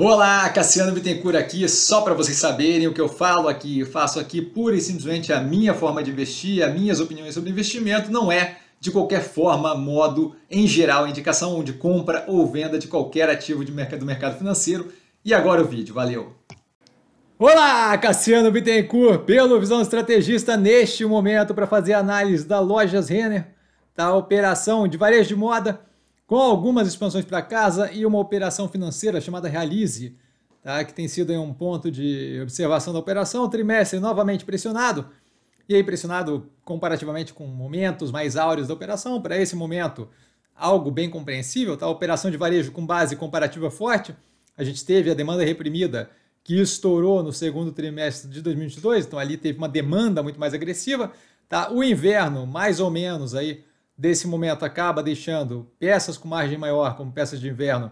Olá, Cassiano Bittencourt aqui, só para vocês saberem o que eu falo aqui, eu faço aqui pura e simplesmente a minha forma de investir, as minhas opiniões sobre investimento, não é de qualquer forma, modo, em geral, indicação de compra ou venda de qualquer ativo de mercado, do mercado financeiro. E agora o vídeo, valeu! Olá, Cassiano Bittencourt, pelo Visão Estrategista, neste momento para fazer análise da Lojas Renner, da operação de varejo de moda, com algumas expansões para casa e uma operação financeira chamada Realize, tá? que tem sido um ponto de observação da operação. O trimestre novamente pressionado, e aí pressionado comparativamente com momentos mais áureos da operação. Para esse momento, algo bem compreensível, tá? operação de varejo com base comparativa forte, a gente teve a demanda reprimida que estourou no segundo trimestre de 2022, então ali teve uma demanda muito mais agressiva, tá? O inverno, mais ou menos aí, desse momento acaba deixando peças com margem maior, como peças de inverno,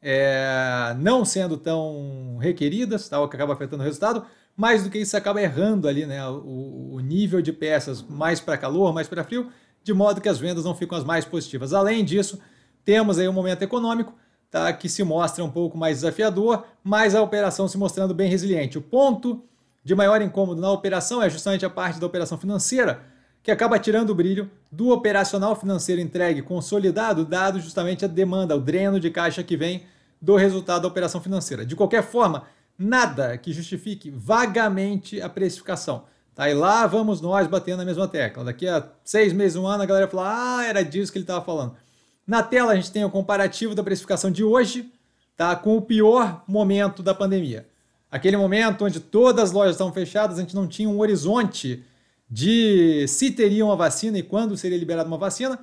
é, não sendo tão requeridas, tá, o que acaba afetando o resultado, mais do que isso acaba errando ali né, o, o nível de peças mais para calor, mais para frio, de modo que as vendas não ficam as mais positivas. Além disso, temos aí um momento econômico tá, que se mostra um pouco mais desafiador, mas a operação se mostrando bem resiliente. O ponto de maior incômodo na operação é justamente a parte da operação financeira, que acaba tirando o brilho do operacional financeiro entregue consolidado, dado justamente a demanda, o dreno de caixa que vem do resultado da operação financeira. De qualquer forma, nada que justifique vagamente a precificação. Tá? E lá vamos nós batendo a mesma tecla. Daqui a seis meses, um ano, a galera fala: ah, era disso que ele estava falando. Na tela a gente tem o comparativo da precificação de hoje tá? com o pior momento da pandemia. Aquele momento onde todas as lojas estavam fechadas, a gente não tinha um horizonte de se teria uma vacina e quando seria liberada uma vacina.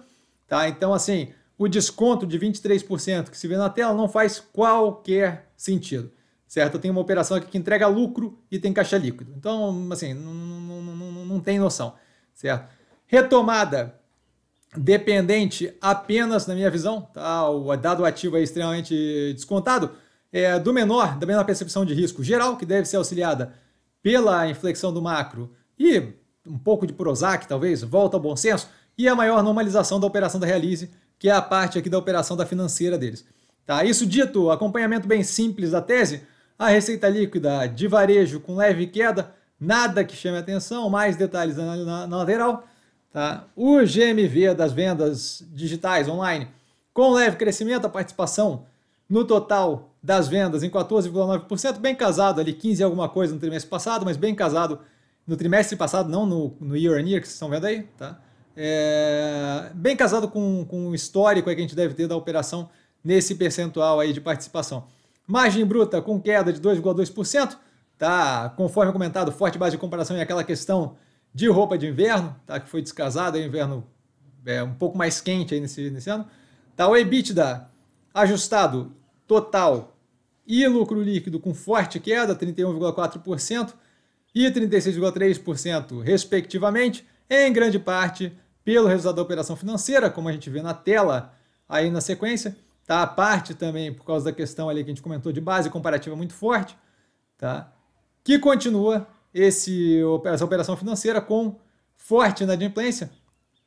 Tá? Então, assim, o desconto de 23% que se vê na tela não faz qualquer sentido. Certo? Eu tenho uma operação aqui que entrega lucro e tem caixa líquido. Então, assim, não, não, não, não tem noção. Certo? Retomada dependente apenas, na minha visão, tá? o dado ativo é extremamente descontado, é, do menor, da menor percepção de risco geral, que deve ser auxiliada pela inflexão do macro e um pouco de Prozac, talvez, volta ao bom senso, e a maior normalização da operação da Realize, que é a parte aqui da operação da financeira deles. Tá, isso dito, acompanhamento bem simples da tese, a receita líquida de varejo com leve queda, nada que chame atenção, mais detalhes na, na, na lateral. Tá? O GMV das vendas digitais online com leve crescimento, a participação no total das vendas em 14,9%, bem casado ali, 15 alguma coisa no trimestre passado, mas bem casado no trimestre passado, não no, no year on year que vocês estão vendo aí, tá? É, bem casado com, com o histórico que a gente deve ter da operação nesse percentual aí de participação. Margem bruta com queda de 2,2%, tá? Conforme comentado, forte base de comparação é aquela questão de roupa de inverno, tá? Que foi descasada, inverno é, um pouco mais quente aí nesse, nesse ano. Tá, o EBITDA ajustado total e lucro líquido com forte queda, 31,4%, e 36,3%, respectivamente, em grande parte pelo resultado da operação financeira, como a gente vê na tela aí na sequência, tá? A parte também por causa da questão ali que a gente comentou de base comparativa muito forte, tá? Que continua esse, essa operação financeira com forte inadimplência,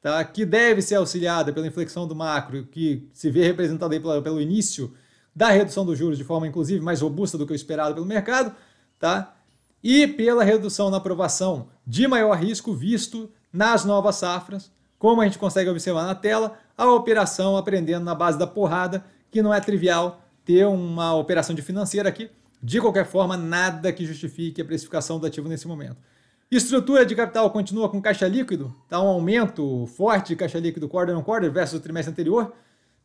tá? Que deve ser auxiliada pela inflexão do macro, que se vê representada aí pelo início da redução dos juros de forma inclusive mais robusta do que o esperado pelo mercado, tá? e pela redução na aprovação de maior risco visto nas novas safras, como a gente consegue observar na tela, a operação aprendendo na base da porrada, que não é trivial ter uma operação de financeira aqui. De qualquer forma, nada que justifique a precificação do ativo nesse momento. Estrutura de capital continua com caixa líquido, tá um aumento forte de caixa líquido quarter on quarter versus o trimestre anterior,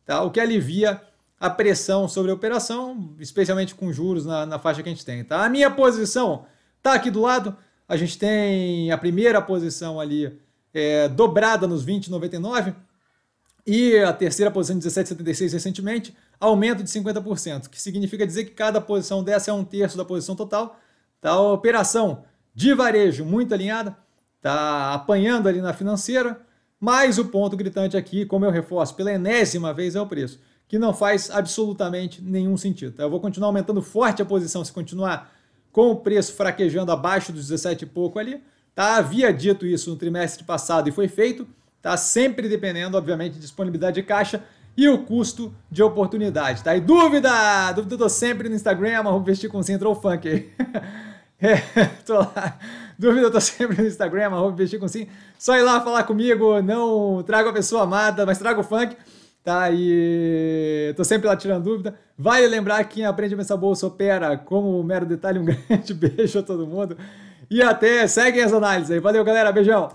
tá? o que alivia a pressão sobre a operação, especialmente com juros na, na faixa que a gente tem. Tá? A minha posição Tá aqui do lado, a gente tem a primeira posição ali é, dobrada nos 20,99 e a terceira posição 17,76 recentemente, aumento de 50%, que significa dizer que cada posição dessa é um terço da posição total. Tá a operação de varejo muito alinhada, tá apanhando ali na financeira, mas o ponto gritante aqui, como eu reforço pela enésima vez, é o preço, que não faz absolutamente nenhum sentido. Tá? Eu vou continuar aumentando forte a posição se continuar com o preço fraquejando abaixo dos 17 e pouco ali, tá? Havia dito isso no trimestre passado e foi feito, tá? Sempre dependendo, obviamente, de disponibilidade de caixa e o custo de oportunidade, tá? E dúvida? Dúvida eu tô sempre no Instagram, arroba vestir com Central Funk. é, tô lá. Dúvida eu tô sempre no Instagram, arroba vestir com Sim. Só ir lá falar comigo, não trago a pessoa amada, mas trago o funk tá? E tô sempre lá tirando dúvida. Vale lembrar que quem aprende a pensar bolsa opera como um mero detalhe. Um grande beijo a todo mundo. E até seguem as análises aí. Valeu, galera. Beijão.